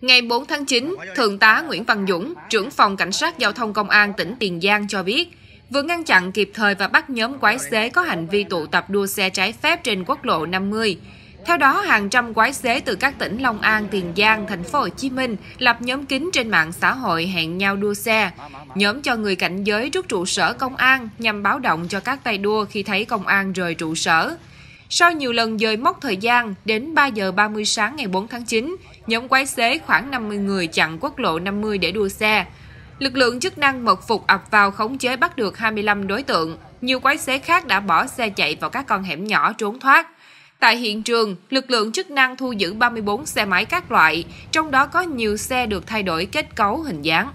Ngày 4 tháng 9, Thượng tá Nguyễn Văn Dũng, trưởng phòng Cảnh sát Giao thông Công an tỉnh Tiền Giang cho biết, vừa ngăn chặn kịp thời và bắt nhóm quái xế có hành vi tụ tập đua xe trái phép trên quốc lộ 50. Theo đó, hàng trăm quái xế từ các tỉnh Long An, Tiền Giang, thành phố Hồ Chí Minh lập nhóm kín trên mạng xã hội hẹn nhau đua xe. Nhóm cho người cảnh giới trước trụ sở công an nhằm báo động cho các tay đua khi thấy công an rời trụ sở. Sau nhiều lần dời mốc thời gian, đến 3 giờ 30 sáng ngày 4 tháng 9, nhóm quái xế khoảng 50 người chặn quốc lộ 50 để đua xe. Lực lượng chức năng mật phục ập vào khống chế bắt được 25 đối tượng. Nhiều quái xế khác đã bỏ xe chạy vào các con hẻm nhỏ trốn thoát. Tại hiện trường, lực lượng chức năng thu giữ 34 xe máy các loại, trong đó có nhiều xe được thay đổi kết cấu hình dáng.